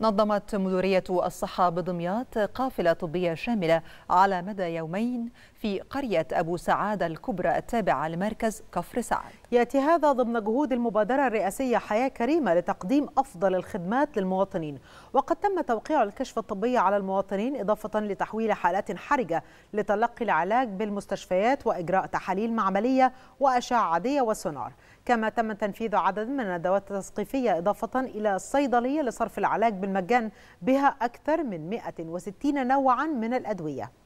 نظمت مديرية الصحة بدمياط قافلة طبية شاملة على مدى يومين في قرية أبو سعادة الكبرى التابعة لمركز كفر سعد يأتي هذا ضمن جهود المبادرة الرئاسية حياة كريمة لتقديم أفضل الخدمات للمواطنين وقد تم توقيع الكشف الطبي على المواطنين إضافة لتحويل حالات حرجة لتلقي العلاج بالمستشفيات وإجراء تحاليل معملية وأشعة عادية وسونار كما تم تنفيذ عدد من الندوات التثقيفية إضافة إلى الصيدلية لصرف العلاج بالمجان بها أكثر من 160 نوعا من الأدوية